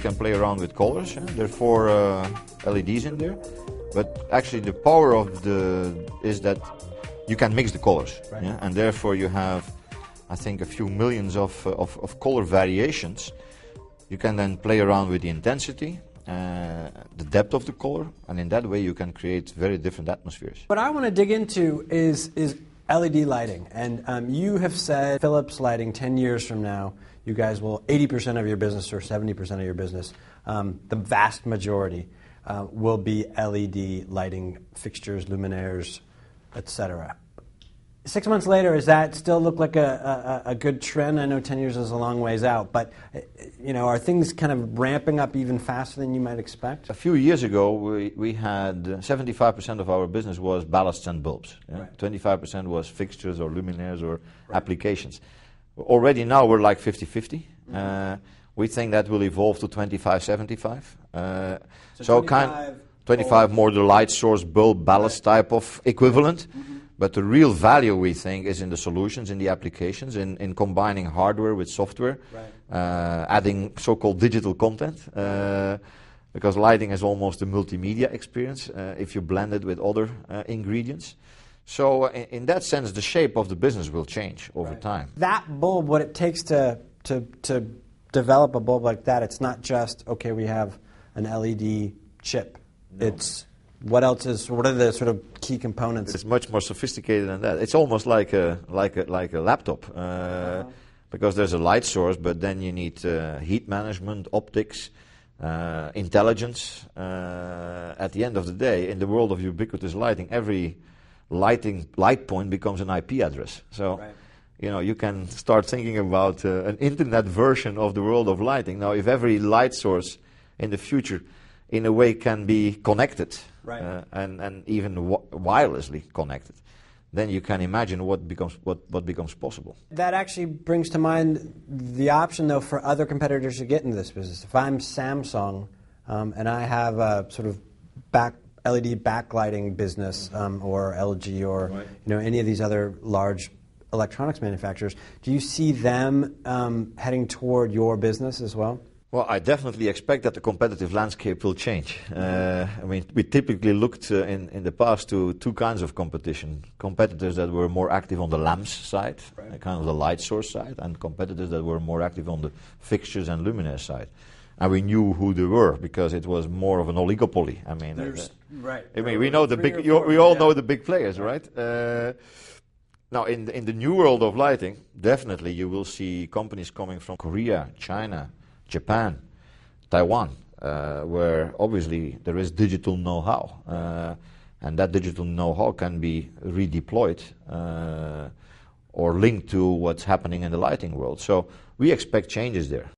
can play around with colors. Eh? There are four uh, LEDs in there, but actually the power of the is that you can mix the colors, right. yeah? and therefore you have, I think, a few millions of, uh, of, of, color variations. You can then play around with the intensity, uh, the depth of the color, and in that way you can create very different atmospheres. What I want to dig into is is LED lighting. And um, you have said Philips lighting 10 years from now, you guys will 80% of your business or 70% of your business, um, the vast majority, uh, will be LED lighting fixtures, luminaires, etc six months later, does that still look like a, a, a, good trend? I know 10 years is a long ways out, but uh, you know, are things kind of ramping up even faster than you might expect? A few years ago, we, we had 75% of our business was ballasts and bulbs. Yeah? Right. 25% was fixtures or luminaires or right. applications. Already now, we're like 50-50. Mm-hmm. Uh, we think that will evolve to 25-75. Uh, so, so 25 kind 25 more the light source bulb ballast right. type of equivalent. Mm-hmm. But the real value, we think, is in the solutions, in the applications, in, in combining hardware with software, right. uh, adding so called digital content. Uh, because lighting is almost a multimedia experience uh, if you blend it with other uh, ingredients. So, in, in, that sense, the shape of the business will change over right. time. That bulb, what it takes to, to, to develop a bulb like that, it's not just, okay, we have an LED chip. No. It's what else is? What are the sort of key components? It's much more sophisticated than that. It's almost like a like a like a laptop. Uh, wow. Uh-huh. Because there's a light source, but then you need uh, heat management, optics, uh, intelligence. Uh, at the end of the day, in the world of ubiquitous lighting, every lighting light point becomes an IP address. So. Right you know, you can start thinking about uh, an internet version of the world of lighting. Now, if every light source in the future, in a way, can be connected, right. uh, and, and even wirelessly connected, then you can imagine what becomes, what, what becomes possible. That actually brings to mind the option, though, for other competitors to get into this business. If I'm Samsung um, and I have a sort of back, LED backlighting business um, or LG or right. you know any of these other large electronics manufacturers. Do you see them um, heading toward your business as well? Well, I definitely expect that the competitive landscape will change. Uh, I mean, we typically looked uh, in, in the past to two kinds of competition competitors that were more active on the lamps side, right. Uh, kind of the light source side, and competitors that were more active on the fixtures and luminaires side. And we knew who they were because it was more of an oligopoly. I mean, uh, right. I mean, we know the big. Four, we all yeah. know the big players, right? Uh, now, in the, in the new world of lighting, definitely you will see companies coming from Korea, China, Japan, Taiwan, uh, where obviously there is digital know-how. Uh, and that digital know-how can be redeployed uh, or linked to what's happening in the lighting world. So we expect changes there.